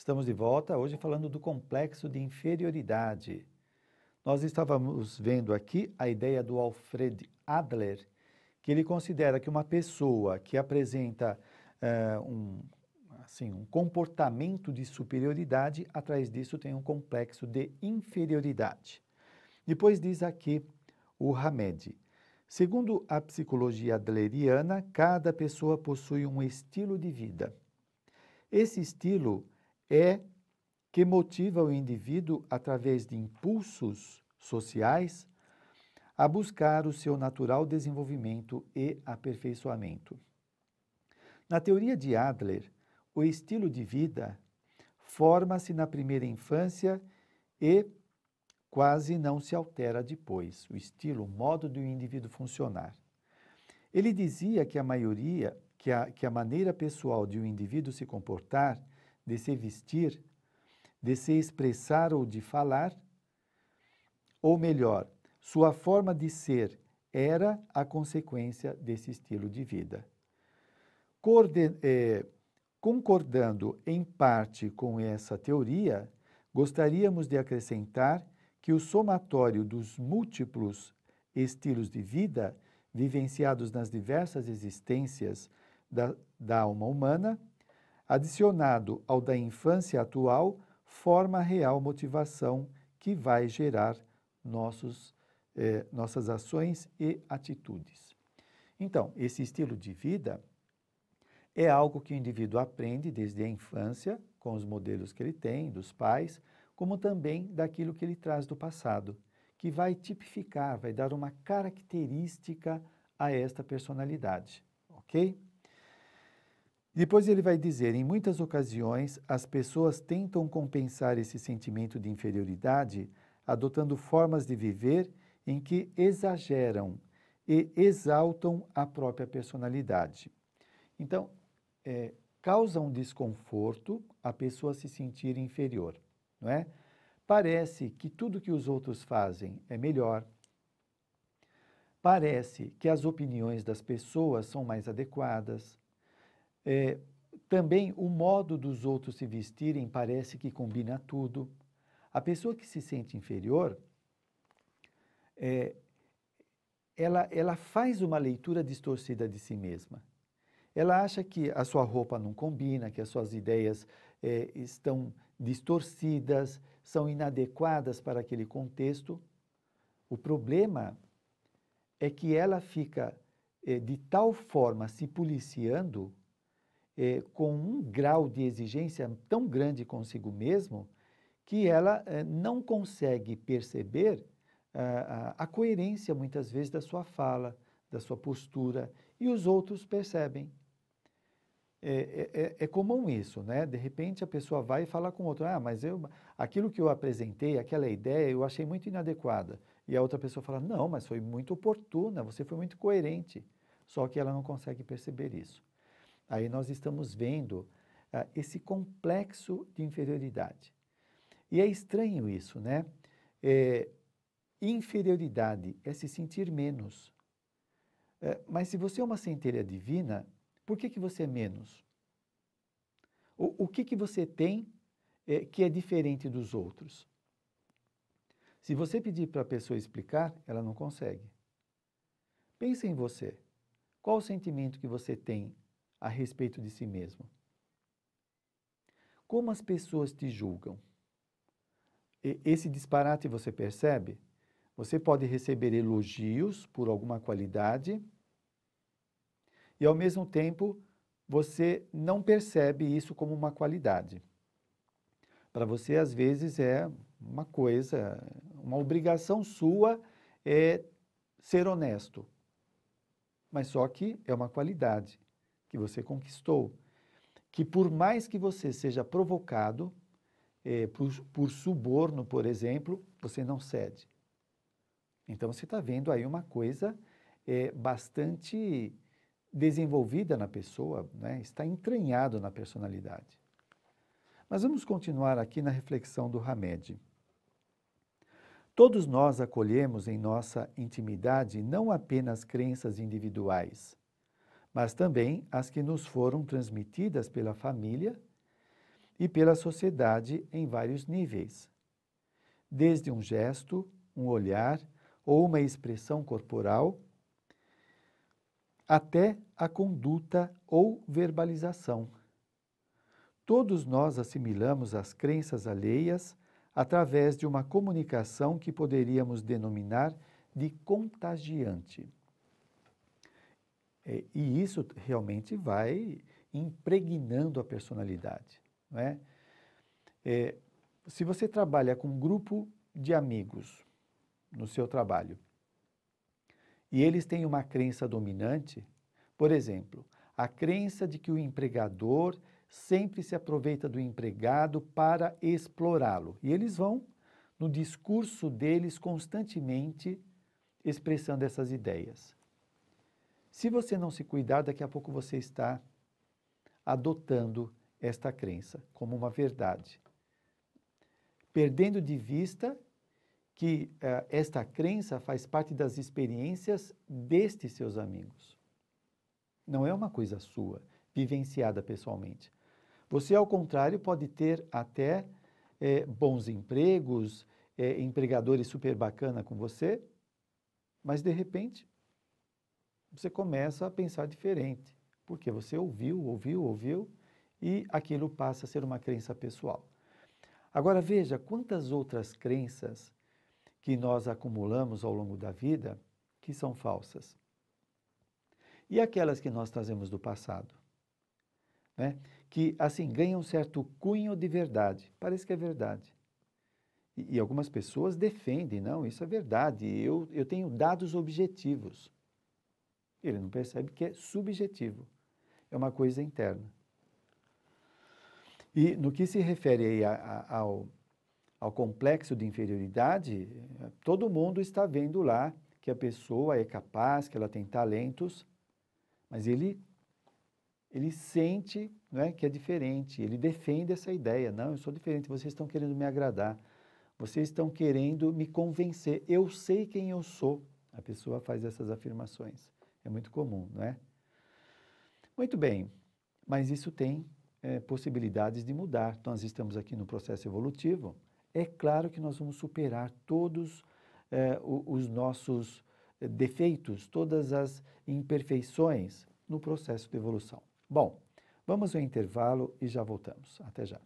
Estamos de volta hoje falando do complexo de inferioridade. Nós estávamos vendo aqui a ideia do Alfred Adler, que ele considera que uma pessoa que apresenta uh, um, assim, um comportamento de superioridade, atrás disso tem um complexo de inferioridade. Depois diz aqui o Hamed. Segundo a psicologia adleriana, cada pessoa possui um estilo de vida. Esse estilo é que motiva o indivíduo, através de impulsos sociais, a buscar o seu natural desenvolvimento e aperfeiçoamento. Na teoria de Adler, o estilo de vida forma-se na primeira infância e quase não se altera depois, o estilo, o modo do indivíduo funcionar. Ele dizia que a maioria, que a, que a maneira pessoal de um indivíduo se comportar de se vestir, de se expressar ou de falar, ou melhor, sua forma de ser era a consequência desse estilo de vida. Corden eh, concordando em parte com essa teoria, gostaríamos de acrescentar que o somatório dos múltiplos estilos de vida vivenciados nas diversas existências da, da alma humana adicionado ao da infância atual, forma a real motivação que vai gerar nossos, eh, nossas ações e atitudes. Então, esse estilo de vida é algo que o indivíduo aprende desde a infância, com os modelos que ele tem, dos pais, como também daquilo que ele traz do passado, que vai tipificar, vai dar uma característica a esta personalidade, ok? Depois ele vai dizer: em muitas ocasiões, as pessoas tentam compensar esse sentimento de inferioridade adotando formas de viver em que exageram e exaltam a própria personalidade. Então, é, causa um desconforto a pessoa se sentir inferior, não é? Parece que tudo que os outros fazem é melhor. Parece que as opiniões das pessoas são mais adequadas. É, também o modo dos outros se vestirem parece que combina tudo. A pessoa que se sente inferior, é, ela, ela faz uma leitura distorcida de si mesma. Ela acha que a sua roupa não combina, que as suas ideias é, estão distorcidas, são inadequadas para aquele contexto. O problema é que ela fica é, de tal forma se policiando é, com um grau de exigência tão grande consigo mesmo que ela é, não consegue perceber é, a, a, coerência, muitas vezes, da sua fala, da sua postura, e os outros percebem. É, é, é, é comum isso, né? De repente a pessoa vai falar com o outro, ah, mas eu, aquilo que eu apresentei, aquela ideia, eu achei muito inadequada. E a outra pessoa fala, não, mas foi muito oportuna, você foi muito coerente. Só que ela não consegue perceber isso. Aí nós estamos vendo ah, esse complexo de inferioridade. E é estranho isso, né? É, inferioridade é se sentir menos. É, mas se você é uma centelha divina, por que, que você é menos? O, o que, que você tem é, que é diferente dos outros? Se você pedir para a pessoa explicar, ela não consegue. Pense em você. Qual o sentimento que você tem a respeito de si mesmo. Como as pessoas te julgam? Esse disparate você percebe? Você pode receber elogios por alguma qualidade e, ao mesmo tempo, você não percebe isso como uma qualidade. Para você, às vezes, é uma coisa, uma obrigação sua é ser honesto. Mas só que é uma qualidade que você conquistou, que por mais que você seja provocado é, por, por suborno, por exemplo, você não cede. Então você está vendo aí uma coisa é, bastante desenvolvida na pessoa, né? está entranhado na personalidade. Mas vamos continuar aqui na reflexão do Hamed. Todos nós acolhemos em nossa intimidade não apenas crenças individuais, mas também as que nos foram transmitidas pela família e pela sociedade em vários níveis. Desde um gesto, um olhar ou uma expressão corporal, até a conduta ou verbalização. Todos nós assimilamos as crenças alheias através de uma comunicação que poderíamos denominar de contagiante. É, e isso realmente vai impregnando a personalidade. Não é? É, se você trabalha com um grupo de amigos no seu trabalho e eles têm uma crença dominante, por exemplo, a crença de que o empregador sempre se aproveita do empregado para explorá-lo. E eles vão, no discurso deles, constantemente expressando essas ideias. Se você não se cuidar, daqui a pouco você está adotando esta crença como uma verdade, perdendo de vista que eh, esta crença faz parte das experiências destes seus amigos. Não é uma coisa sua, vivenciada pessoalmente. Você, ao contrário, pode ter até eh, bons empregos, eh, empregadores super bacana com você, mas de repente você começa a pensar diferente, porque você ouviu, ouviu, ouviu e aquilo passa a ser uma crença pessoal. Agora veja quantas outras crenças que nós acumulamos ao longo da vida que são falsas. E aquelas que nós trazemos do passado, né? que assim ganham um certo cunho de verdade, parece que é verdade. E, e algumas pessoas defendem, não, isso é verdade, eu, eu tenho dados objetivos. Ele não percebe que é subjetivo, é uma coisa interna. E no que se refere a, a, ao, ao complexo de inferioridade, eh, todo mundo está vendo lá que a pessoa é capaz, que ela tem talentos, mas ele ele sente não é, que é diferente, ele defende essa ideia. Não, eu sou diferente, vocês estão querendo me agradar, vocês estão querendo me convencer, eu sei quem eu sou. A pessoa faz essas afirmações. É muito comum, não é? Muito bem, mas isso tem é, possibilidades de mudar. Então, nós estamos aqui no processo evolutivo. É claro que nós vamos superar todos é, os nossos é, defeitos, todas as imperfeições no processo de evolução. Bom, vamos ao intervalo e já voltamos. Até já.